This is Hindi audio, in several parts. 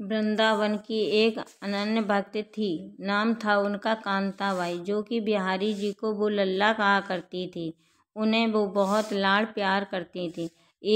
वृंदावन की एक अनन्य भक्त थी नाम था उनका कांताबाई जो कि बिहारी जी को वो लल्ला कहा करती थी उन्हें वो बहुत लाड़ प्यार करती थी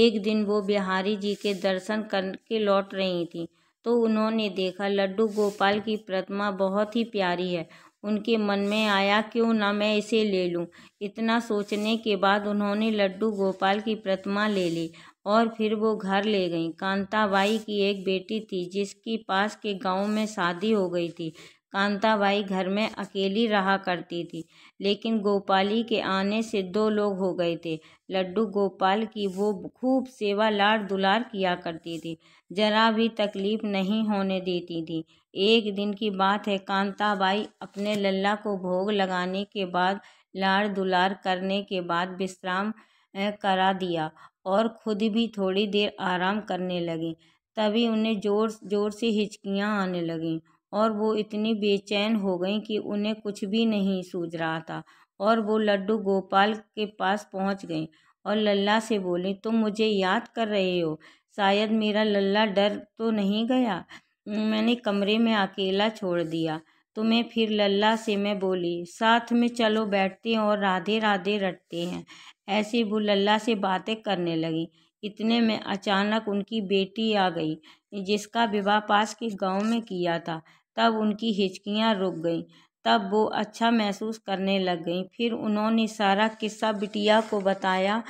एक दिन वो बिहारी जी के दर्शन करके लौट रही थी तो उन्होंने देखा लड्डू गोपाल की प्रतिमा बहुत ही प्यारी है उनके मन में आया क्यों ना मैं इसे ले लूं। इतना सोचने के बाद उन्होंने लड्डू गोपाल की प्रतिमा ले ली और फिर वो घर ले गई कांताबाई की एक बेटी थी जिसकी पास के गांव में शादी हो गई थी कांताबाई घर में अकेली रहा करती थी लेकिन गोपाली के आने से दो लोग हो गए थे लड्डू गोपाल की वो खूब सेवा लाड दुलार किया करती थी जरा भी तकलीफ नहीं होने देती थी एक दिन की बात है कांताबाई अपने लल्ला को भोग लगाने के बाद लाड दुलार करने के बाद विश्राम करा दिया और खुद भी थोड़ी देर आराम करने लगे तभी उन्हें ज़ोर ज़ोर से हिचकियाँ आने लगीं और वो इतनी बेचैन हो गई कि उन्हें कुछ भी नहीं सूझ रहा था और वो लड्डू गोपाल के पास पहुंच गई और लल्ला से बोली तुम मुझे याद कर रहे हो शायद मेरा लल्ला डर तो नहीं गया मैंने कमरे में अकेला छोड़ दिया तुम्हें फिर लल्ला से मैं बोली साथ में चलो बैठते हैं और राधे राधे रटते हैं ऐसे वो लल्ला से बातें करने लगी इतने में अचानक उनकी बेटी आ गई जिसका विवाह पास के गांव में किया था तब उनकी हिचकियाँ रुक गईं तब वो अच्छा महसूस करने लग गई फिर उन्होंने सारा किस्सा बिटिया को बताया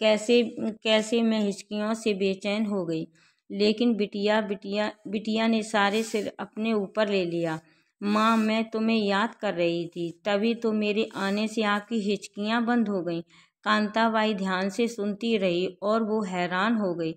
कैसे कैसे मैं हिचकियों से बेचैन हो गई लेकिन बिटिया बिटिया बिटिया ने सारे सिर अपने ऊपर ले लिया माँ मैं तुम्हें याद कर रही थी तभी तो मेरे आने से आपकी हिचकियाँ बंद हो गईं कांताबाई ध्यान से सुनती रही और वो हैरान हो गई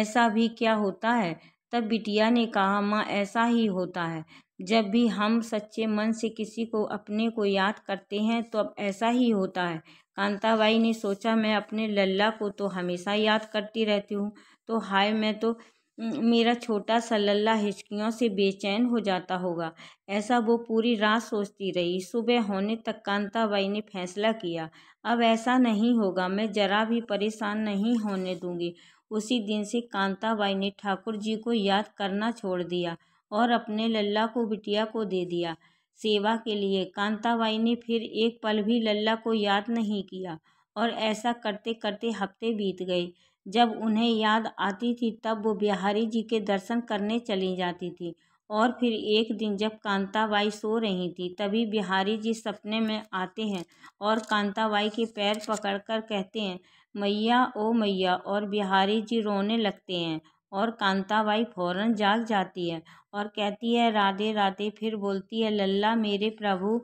ऐसा भी क्या होता है तब बिटिया ने कहा माँ ऐसा ही होता है जब भी हम सच्चे मन से किसी को अपने को याद करते हैं तो अब ऐसा ही होता है कांताबाई ने सोचा मैं अपने लल्ला को तो हमेशा याद करती रहती हूँ तो हाय मैं तो मेरा छोटा सा लल्ला हिचकियों से बेचैन हो जाता होगा ऐसा वो पूरी रात सोचती रही सुबह होने तक कांताबाई ने फैसला किया अब ऐसा नहीं होगा मैं जरा भी परेशान नहीं होने दूंगी उसी दिन से कांताबाई ने ठाकुर जी को याद करना छोड़ दिया और अपने लल्ला को बिटिया को दे दिया सेवा के लिए कांताबाई ने फिर एक पल भी लल्ला को याद नहीं किया और ऐसा करते करते हफ्ते बीत गए जब उन्हें याद आती थी तब वो बिहारी जी के दर्शन करने चली जाती थी और फिर एक दिन जब कांताबाई सो रही थी तभी बिहारी जी सपने में आते हैं और कांताबाई के पैर पकड़कर कहते हैं मैया ओ मैया और बिहारी जी रोने लगते हैं और कांताबाई फौरन जाग जाती है और कहती है राधे राधे फिर बोलती है लल्ला मेरे प्रभु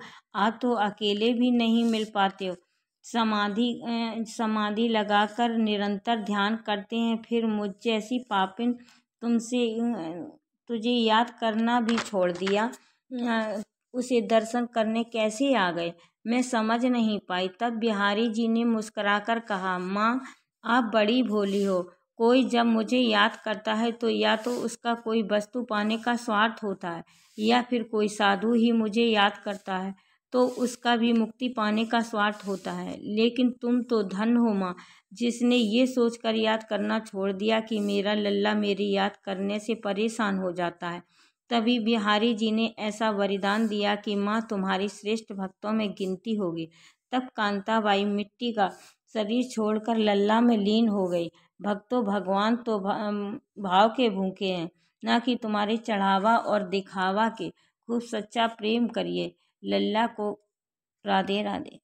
आ तो अकेले भी नहीं मिल पाते हो समाधि समाधि लगाकर निरंतर ध्यान करते हैं फिर मुझ जैसी पापिन तुमसे तुझे याद करना भी छोड़ दिया उसे दर्शन करने कैसे आ गए मैं समझ नहीं पाई तब बिहारी जी ने मुस्कुराकर कहा माँ आप बड़ी भोली हो कोई जब मुझे याद करता है तो या तो उसका कोई वस्तु पाने का स्वार्थ होता है या फिर कोई साधु ही मुझे याद करता है तो उसका भी मुक्ति पाने का स्वार्थ होता है लेकिन तुम तो धन हो माँ जिसने ये सोचकर याद करना छोड़ दिया कि मेरा लल्ला मेरी याद करने से परेशान हो जाता है तभी बिहारी जी ने ऐसा वरिदान दिया कि माँ तुम्हारी श्रेष्ठ भक्तों में गिनती होगी तब कांताबाई मिट्टी का शरीर छोड़कर लल्ला में लीन हो गई भक्तों भगवान तो भाव के भूखे हैं ना कि तुम्हारे चढ़ावा और दिखावा के खूब सच्चा प्रेम करिए लल्ला को राधे राधे